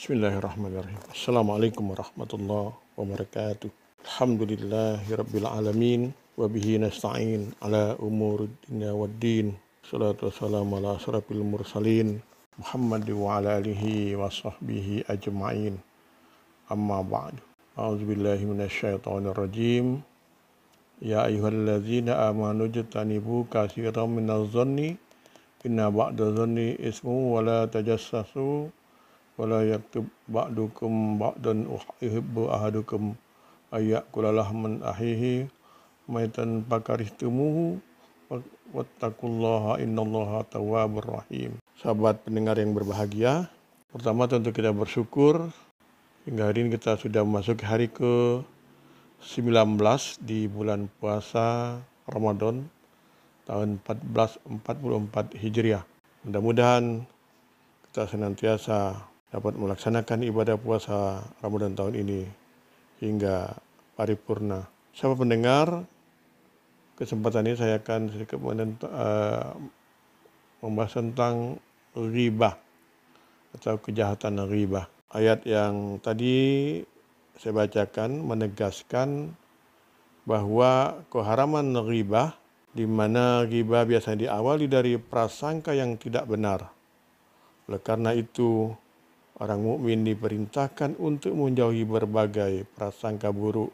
Bismillahirrahmanirrahim. Assalamualaikum warahmatullahi wabarakatuh. Alhamdulillahirabbil alamin nasta'in ala umurid dunya waddin. Salatu wassalamu ala asrafil mursalin Muhammad wa ala alihi wa sahbihi ajma'in. Amma ba'du. A'udzu billahi minasyaitonir rajim. Ya ayyuhalladzina amanu jtanibu katsiran minadh-dhanni inna ba'da dhanni ismu wa la tajassasu wala yaktub ba'dukum ba'dan uhibbu ahadukum ayak kulalah man ahihi maitan pakarihtumuhu wattaqullaha innallaha tawabur rahim sahabat pendengar yang berbahagia pertama tentu kita bersyukur hingga hari ini kita sudah masuk hari ke 19 di bulan puasa Ramadan tahun 1444 Hijriah mudah-mudahan kita senantiasa dapat melaksanakan ibadah puasa Ramadan tahun ini hingga paripurna. Siapa pendengar, kesempatan ini saya akan sedikit uh, membahas tentang riba atau kejahatan riba. Ayat yang tadi saya bacakan menegaskan bahwa keharaman riba di mana riba biasanya diawali dari prasangka yang tidak benar. Oleh karena itu, Orang mukmin diperintahkan untuk menjauhi berbagai prasangka buruk.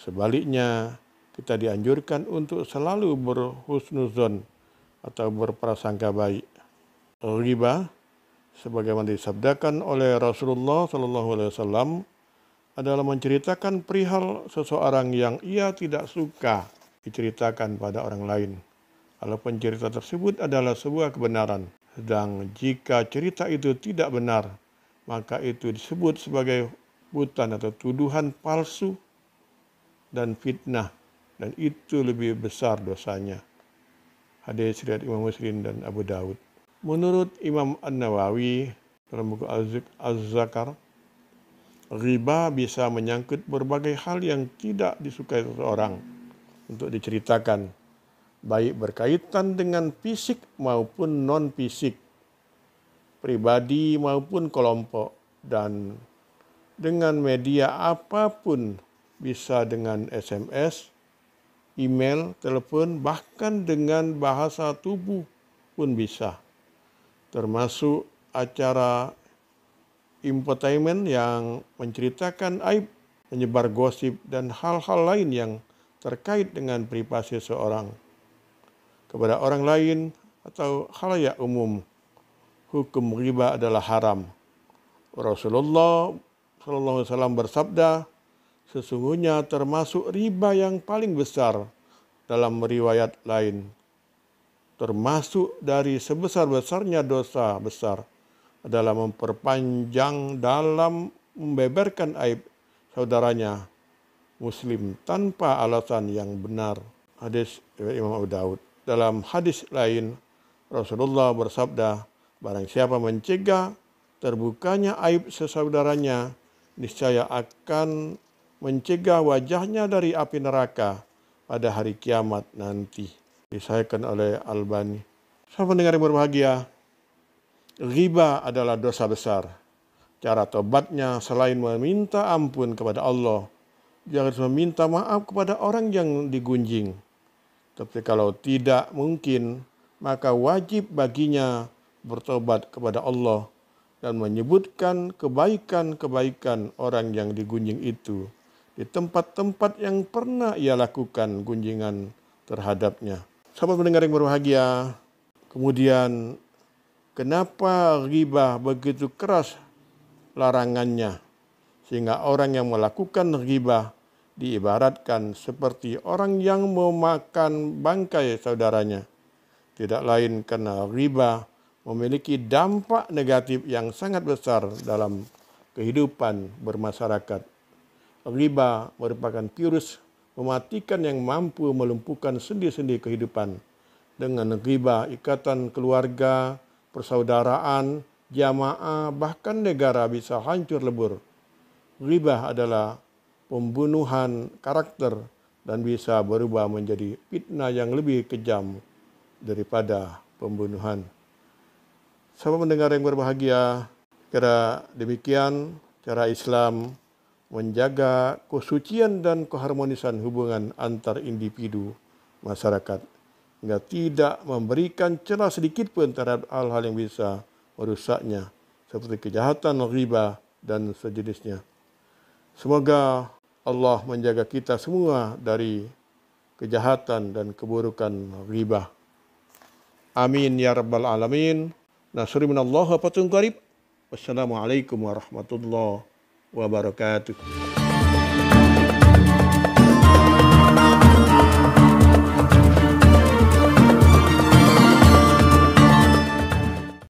Sebaliknya, kita dianjurkan untuk selalu berhusnuzon atau berprasangka baik. Riba, sebagaimana disabdakan oleh Rasulullah Shallallahu Alaihi Wasallam, adalah menceritakan perihal seseorang yang ia tidak suka diceritakan pada orang lain. Kalau cerita tersebut adalah sebuah kebenaran, sedang jika cerita itu tidak benar, maka itu disebut sebagai hutan atau tuduhan palsu dan fitnah dan itu lebih besar dosanya. Hadis riwayat Imam Muslim dan Abu Daud. Menurut Imam An-Nawawi dalam buku Az-Zakar, riba bisa menyangkut berbagai hal yang tidak disukai seseorang untuk diceritakan, baik berkaitan dengan fisik maupun non-fisik pribadi maupun kelompok, dan dengan media apapun, bisa dengan SMS, email, telepon, bahkan dengan bahasa tubuh pun bisa, termasuk acara infotainment yang menceritakan aib, menyebar gosip, dan hal-hal lain yang terkait dengan privasi seorang kepada orang lain atau halayak umum hukum riba adalah haram. Rasulullah SAW bersabda, sesungguhnya termasuk riba yang paling besar dalam riwayat lain. Termasuk dari sebesar-besarnya dosa besar adalah memperpanjang dalam membeberkan aib saudaranya muslim tanpa alasan yang benar. Hadis Imam Abu Daud. Dalam hadis lain, Rasulullah bersabda, Barang siapa mencegah terbukanya aib sesaudaranya, niscaya akan mencegah wajahnya dari api neraka pada hari kiamat nanti. Disayakan oleh Albani. Sahabat mendengar yang berbahagia, riba adalah dosa besar. Cara tobatnya selain meminta ampun kepada Allah, jangan meminta maaf kepada orang yang digunjing. Tapi kalau tidak mungkin, maka wajib baginya bertobat kepada Allah dan menyebutkan kebaikan-kebaikan orang yang digunjing itu di tempat-tempat yang pernah ia lakukan gunjingan terhadapnya. Sahabat mendengar yang berbahagia, kemudian kenapa ghibah begitu keras larangannya sehingga orang yang melakukan ghibah diibaratkan seperti orang yang memakan bangkai saudaranya. Tidak lain karena riba memiliki dampak negatif yang sangat besar dalam kehidupan bermasyarakat. Riba merupakan virus mematikan yang mampu melumpuhkan sendi-sendi kehidupan. Dengan riba, ikatan keluarga, persaudaraan, jamaah, bahkan negara bisa hancur lebur. Riba adalah pembunuhan karakter dan bisa berubah menjadi fitnah yang lebih kejam daripada pembunuhan. Sama mendengar yang berbahagia, kira demikian cara Islam menjaga kesucian dan keharmonisan hubungan antar individu masyarakat hingga tidak memberikan celah sedikit pun terhadap hal-hal yang bisa merusaknya seperti kejahatan riba dan sejenisnya. Semoga Allah menjaga kita semua dari kejahatan dan keburukan riba. Amin ya rabbal alamin. Nasri minallah wa patung qarib. Wassalamualaikum warahmatullahi wabarakatuh.